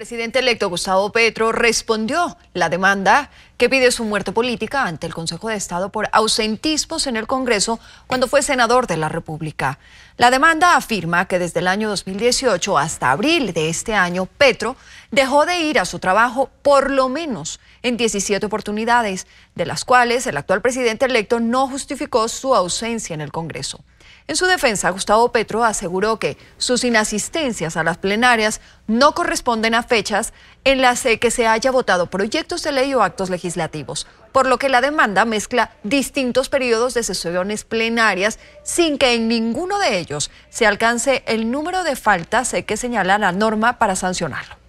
presidente electo Gustavo Petro respondió la demanda que pide su muerte política ante el Consejo de Estado por ausentismos en el Congreso cuando fue senador de la República. La demanda afirma que desde el año 2018 hasta abril de este año, Petro dejó de ir a su trabajo por lo menos en 17 oportunidades, de las cuales el actual presidente electo no justificó su ausencia en el Congreso. En su defensa, Gustavo Petro aseguró que sus inasistencias a las plenarias no corresponden a fechas en las que se haya votado proyectos de ley o actos legislativos, por lo que la demanda mezcla distintos periodos de sesiones plenarias sin que en ninguno de ellos se alcance el número de faltas que señala la norma para sancionarlo.